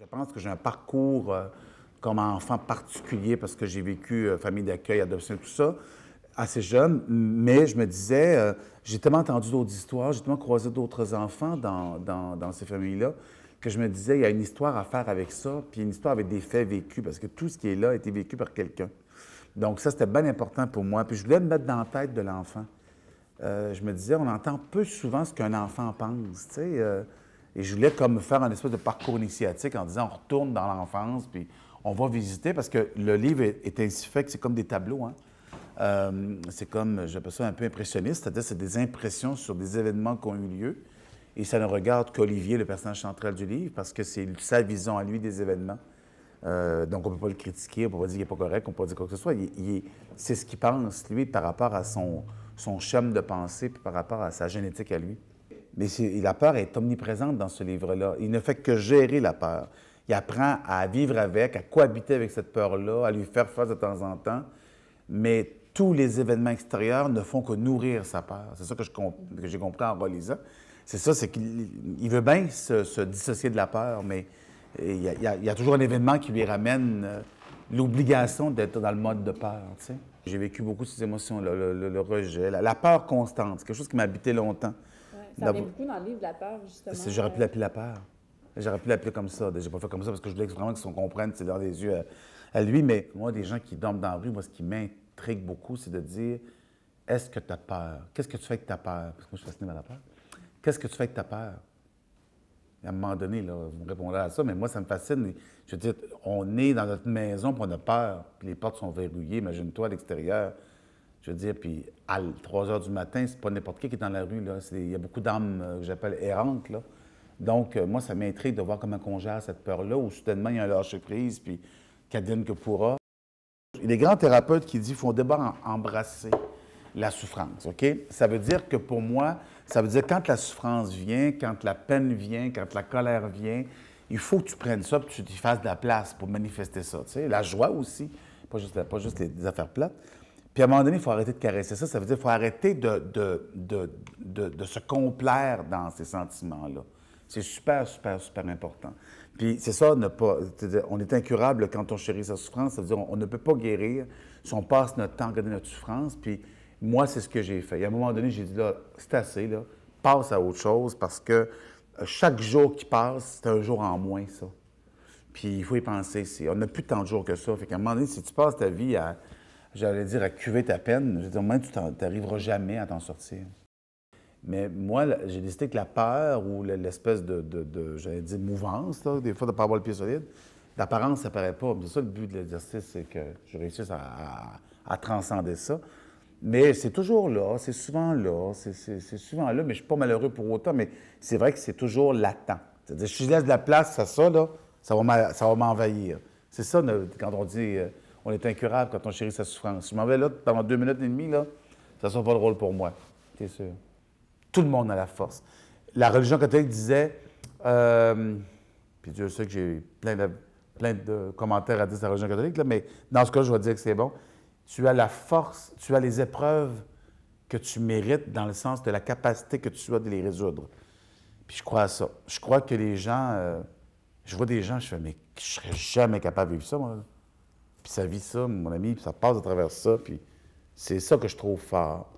Je pense que j'ai un parcours euh, comme enfant particulier parce que j'ai vécu euh, famille d'accueil, adoption, tout ça, assez jeune, mais je me disais, euh, j'ai tellement entendu d'autres histoires, j'ai tellement croisé d'autres enfants dans, dans ces familles-là, que je me disais, il y a une histoire à faire avec ça, puis une histoire avec des faits vécus, parce que tout ce qui est là a été vécu par quelqu'un. Donc ça, c'était bien important pour moi. Puis je voulais me mettre dans la tête de l'enfant. je me disais, on entend peu souvent ce qu'un enfant pense, tu sais. Et je voulais comme faire un espèce de parcours initiatique en disant on retourne dans l'enfance, puis on va visiter, parce que le livre est, ainsi fait que c'est comme des tableaux. Hein? Euh, c'est comme, j'appelle ça un peu impressionniste, c'est-à-dire c'est des impressions sur des événements qui ont eu lieu. Et ça ne regarde qu'Olivier, le personnage central du livre, parce que c'est sa vision à lui des événements. Euh, donc, on ne peut pas le critiquer, on ne peut pas dire qu'il n'est pas correct, on ne peut pas dire quoi que ce soit. c'est ce qu'il pense, lui, par rapport à son, son chum de pensée, puis par rapport à sa génétique à lui. Mais la peur est omniprésente dans ce livre-là. Il ne fait que gérer la peur. Il apprend à vivre avec, à cohabiter avec cette peur-là, à lui faire face de temps en temps. Mais tous les événements extérieurs ne font que nourrir sa peur. C'est ça que, j'ai compris en relisant. C'est ça, c'est qu'il veut bien se, dissocier de la peur, mais euh, il y, a, toujours un événement qui lui ramène euh, l'obligation d'être dans le mode de peur. Tu sais. J'ai vécu beaucoup ces émotions-là, le, rejet, la, la peur constante, quelque chose qui m'a habité longtemps. Ça vient beaucoup dans le livre de la peur, justement. J'aurais euh, pu l'appeler la peur. J'aurais pu l'appeler comme ça. J'ai pas fait comme ça parce que je voulais vraiment qu'ils comprennent c'est dans les yeux euh, à, lui. Mais moi, des gens qui dorment dans la rue, moi, ce qui m'intrigue beaucoup, c'est de dire est-ce que tu as peur Qu'est-ce que tu fais avec ta peur Parce que moi, je suis fasciné par la peur. Qu'est-ce que tu fais avec ta peur à un moment donné, là, vous me répondrez à ça, mais moi, ça me fascine. Je veux dire, on est dans notre maison, puis on a peur, puis les portes sont verrouillées, imagine-toi à l'extérieur. Je veux dire, puis à 3 heures du matin, c'est pas n'importe qui qui est dans la rue. Là. Il y a beaucoup d'âmes euh, que j'appelle errantes. Là. Donc, euh, moi, ça m'intrigue de voir comment on gère cette peur-là, où soudainement, il y a un lâcher-prise, puis dîne que pourra. Il y a des grands thérapeutes qui disent qu'il faut d'abord embrasser la souffrance, OK? Ça veut dire que pour moi, ça veut dire quand la souffrance vient, quand la peine vient, quand la colère vient, il faut que tu prennes ça et que tu fasses de la place pour manifester ça, tu La joie aussi, pas juste, pas juste les affaires plates. Puis à un moment donné, il faut arrêter de caresser ça. Ça veut dire qu'il faut arrêter de, de, se complaire dans ces sentiments-là. C'est super, super, super important. Puis c'est ça, ne pas, on est incurable quand on chérit sa souffrance. Ça veut dire qu'on ne peut pas guérir si on passe notre temps à regarder notre souffrance. Puis moi, c'est ce que j'ai fait. Et à un moment donné, j'ai dit là, c'est assez, là, passe à autre chose parce que euh, chaque jour qui passe, c'est un jour en moins, ça. Puis il faut y penser. On n'a plus tant de jours que ça. Fait qu'à un moment donné, si tu passes ta vie à j'allais dire à cuver ta peine. Je au moins, tu n'arriveras jamais à t'en sortir. Mais moi, j'ai décidé que la peur ou l'espèce de, j'allais dire, mouvance, des fois, de ne pas avoir le pied solide, d'apparence, ça paraît pas. C'est ça le but de l'exercice, c'est que je réussisse à, transcender ça. Mais c'est toujours là, c'est souvent là, c'est souvent là, mais je suis pas malheureux pour autant, mais c'est vrai que c'est toujours latent. C'est-à-dire, si je laisse de la place à ça, là, ça va m'envahir. C'est ça, quand on dit euh, on est incurable quand on chérit sa souffrance. Je m'en vais là pendant deux minutes et demie, là, ça sera pas drôle pour moi, c'est sûr. Tout le monde a la force. La religion catholique disait, euh, puis Dieu sait que j'ai plein de, plein de commentaires à dire sur la religion catholique, là, mais dans ce cas, je vais dire que c'est bon. Tu as la force, tu as les épreuves que tu mérites dans le sens de la capacité que tu as de les résoudre. Puis je crois à ça. Je crois que les gens, euh, je vois des gens, je fais, mais je serais jamais capable de vivre ça, moi. Puis ça vit ça, mon ami, puis ça passe à travers ça, puis c'est ça que je trouve fort.